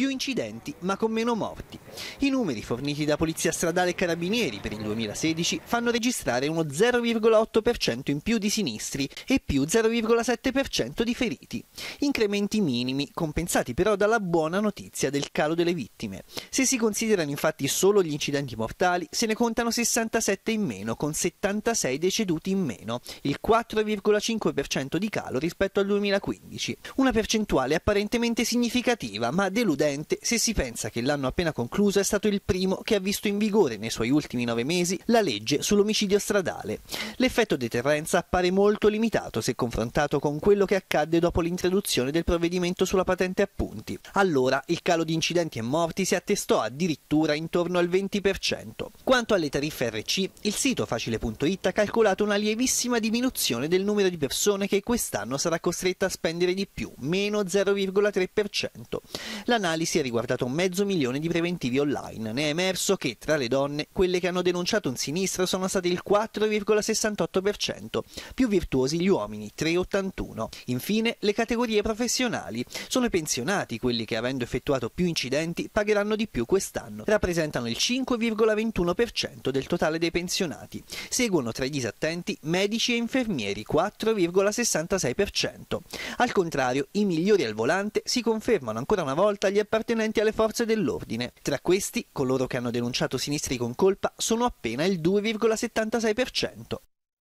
più incidenti ma con meno morti. I numeri forniti da Polizia Stradale e Carabinieri per il 2016 fanno registrare uno 0,8% in più di sinistri e più 0,7% di feriti. Incrementi minimi, compensati però dalla buona notizia del calo delle vittime. Se si considerano infatti solo gli incidenti mortali, se ne contano 67 in meno, con 76 deceduti in meno, il 4,5% di calo rispetto al 2015. Una percentuale apparentemente significativa, ma deludente deludente se si pensa che l'anno appena concluso è stato il primo che ha visto in vigore nei suoi ultimi nove mesi la legge sull'omicidio stradale. L'effetto deterrenza appare molto limitato se confrontato con quello che accadde dopo l'introduzione del provvedimento sulla patente a punti. Allora il calo di incidenti e morti si attestò addirittura intorno al 20%. Quanto alle tariffe RC, il sito facile.it ha calcolato una lievissima diminuzione del numero di persone che quest'anno sarà costretta a spendere di più, meno 0,3%. L'analisi analisi ha riguardato mezzo milione di preventivi online. Ne è emerso che tra le donne quelle che hanno denunciato un sinistro sono state il 4,68%, più virtuosi gli uomini, 3,81%. Infine le categorie professionali. Sono i pensionati quelli che avendo effettuato più incidenti pagheranno di più quest'anno. Rappresentano il 5,21% del totale dei pensionati. Seguono tra i disattenti medici e infermieri, 4,66%. Al contrario, i migliori al volante si confermano ancora una volta gli appartenenti alle forze dell'ordine. Tra questi, coloro che hanno denunciato sinistri con colpa sono appena il 2,76%.